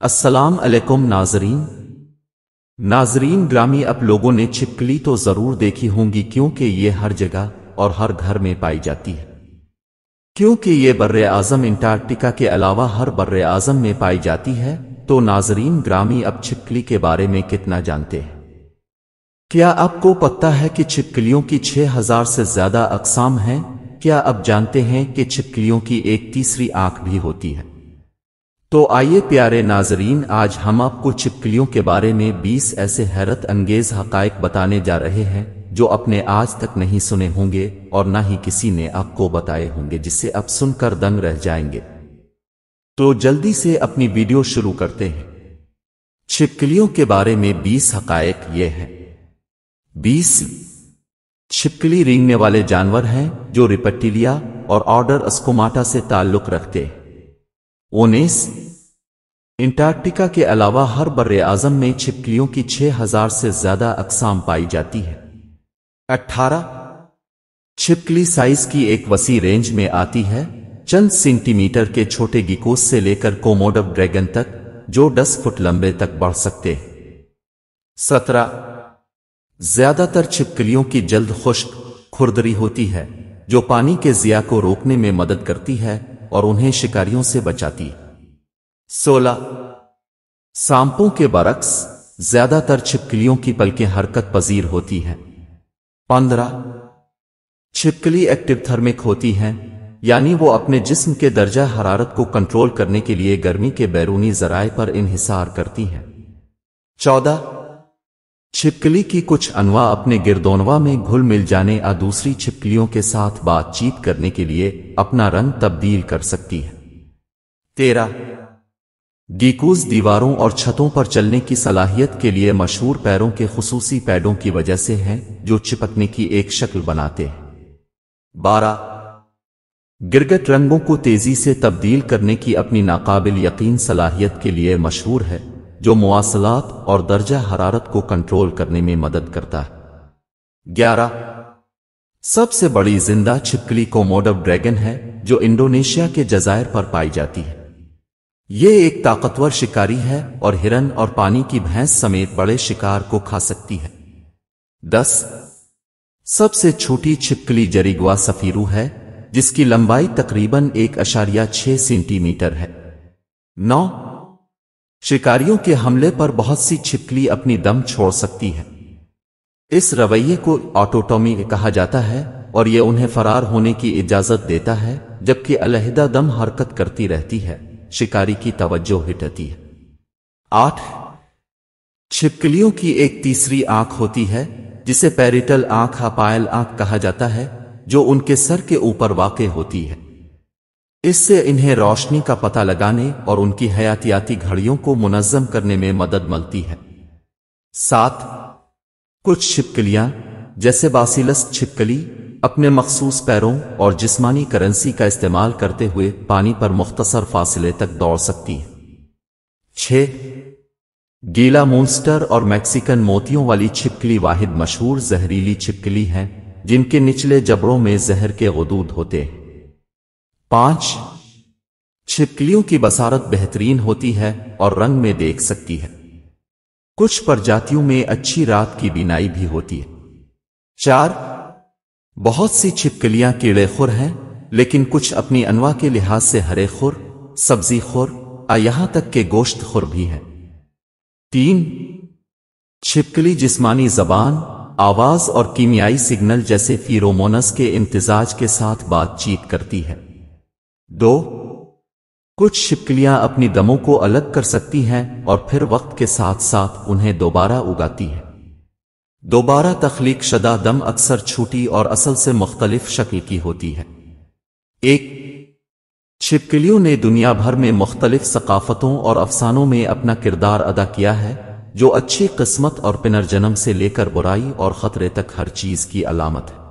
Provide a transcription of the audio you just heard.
अस्सलाम वालेकुम नाजरीन नाजरीन ग्रामी अब लोगों ने छिपकली तो जरूर देखी होंगी क्योंकि ये हर जगह और हर घर में पाई जाती है क्योंकि ये बर आजम इंटार्टिका के अलावा हर बर आजम में पाई जाती है तो नाजरीन ग्रामी अब छिपकली के बारे में कितना जानते हैं क्या आपको पता है कि छिपकलियों की 6000 से ज्यादा अकसाम हैं क्या आप जानते हैं कि छिपकलियों की एक तीसरी आंख भी होती है तो आइए प्यारे नाजरीन आज हम आपको छिपकलियों के बारे में 20 ऐसे हैरत अंगेज हक बताने जा रहे हैं जो अपने आज तक नहीं सुने होंगे और ना ही किसी ने आपको बताए होंगे जिससे आप सुनकर दंग रह जाएंगे तो जल्दी से अपनी वीडियो शुरू करते हैं छिपकलियों के बारे में 20 हकायक ये हैं बीस छिपकली रेंगने वाले जानवर हैं जो रिपटिलिया और ऑर्डर अस्कोमाटा से ताल्लुक रखते ओनेस इंटार्क्टिका के अलावा हर बर आजम में छिपकलियों की 6000 से ज्यादा अकसाम पाई जाती है 18 छिपकली साइज की एक वसी रेंज में आती है चंद सेंटीमीटर के छोटे गिकोस से लेकर कोमोडव ड्रैगन तक जो 10 फुट लंबे तक बढ़ सकते हैं सत्रह ज्यादातर छिपकलियों की जल्द खुश्क खुरदरी होती है जो पानी के जिया को रोकने में मदद करती है और उन्हें शिकारियों से बचाती है सोलह सांपों के बरक्स ज्यादातर छिपकलियों की पलकें हरकत पजीर होती हैं पंद्रह छिपकली एक्टिव थर्मिक होती हैं यानी वो अपने जिस्म के दर्जा हरारत को कंट्रोल करने के लिए गर्मी के बैरूनी जराए पर इनहिसार करती हैं चौदह छिपकली की कुछ अनवा अपने गिरदोनवा में घुल मिल जाने या दूसरी छिपकलियों के साथ बातचीत करने के लिए अपना रंग तब्दील कर सकती है तेरह गीकूज दीवारों और छतों पर चलने की सलाहियत के लिए मशहूर पैरों के खसूसी पैडों की वजह से हैं जो चिपकने की एक शक्ल बनाते हैं बारह गिरगट रंगों को तेजी से तब्दील करने की अपनी नाकाबिल यकीन सलाहियत के लिए मशहूर है जो मुआसलात और दर्जा हरारत को कंट्रोल करने में मदद करता है ग्यारह सबसे बड़ी जिंदा छिपकली कोमोडव ड्रैगन है जो इंडोनेशिया के जजायर पर पाई जाती है यह एक ताकतवर शिकारी है और हिरन और पानी की भैंस समेत बड़े शिकार को खा सकती है दस सबसे छोटी छिपकली जरीगुआ सफीरू है जिसकी लंबाई तकरीबन एक अशारिया छह सेंटीमीटर है नौ शिकारियों के हमले पर बहुत सी छिपकली अपनी दम छोड़ सकती है इस रवैये को ऑटोटॉमी कहा जाता है और यह उन्हें फरार होने की इजाजत देता है जबकि अलहदा दम हरकत करती रहती है शिकारी की तवज्जो हिटती है आठ छिपकलियों की एक तीसरी आंख होती है जिसे पेरिटल आंख अपायल आंख कहा जाता है जो उनके सर के ऊपर वाक़ होती है इससे इन्हें रोशनी का पता लगाने और उनकी हयातियाती घड़ियों को मुनज़म करने में मदद मिलती है साथ कुछ छिपकलियां जैसे बासिलस छिपकली अपने मखसूस पैरों और जिस्मानी करेंसी का इस्तेमाल करते हुए पानी पर मुख्तसर फासिले तक दौड़ सकती है छ गीला मोन्स्टर और मैक्सिकन मोतियों वाली छिपकली वाहिद मशहूर जहरीली छिपकली है जिनके निचले जबड़ों में जहर के गदूद होते हैं पांच छिपकलियों की बसारत बेहतरीन होती है और रंग में देख सकती है कुछ प्रजातियों में अच्छी रात की बिनाई भी होती है चार बहुत सी छिपकलियां कीड़े खुर हैं लेकिन कुछ अपनी अनवा के लिहाज से हरे खुर सब्जी खुर और यहां तक के गोश्त खुर भी हैं तीन छिपकली जिस्मानी जबान आवाज और कीमियाई सिग्नल जैसे फीरोमोनस के इम्तजाज के साथ बातचीत करती है दो कुछ छिपकलियां अपनी दमों को अलग कर सकती हैं और फिर वक्त के साथ साथ उन्हें दोबारा उगाती हैं दोबारा तख्लीक शदा दम अक्सर छोटी और असल से मुख्तलिफ शक्ल की होती है एक छिपकलियों ने दुनिया भर में मुख्तलिफ सकाफतों और अफसानों में अपना किरदार अदा किया है जो अच्छी किस्मत और पुनर्जन्म से लेकर बुराई और खतरे तक हर चीज की अलामत है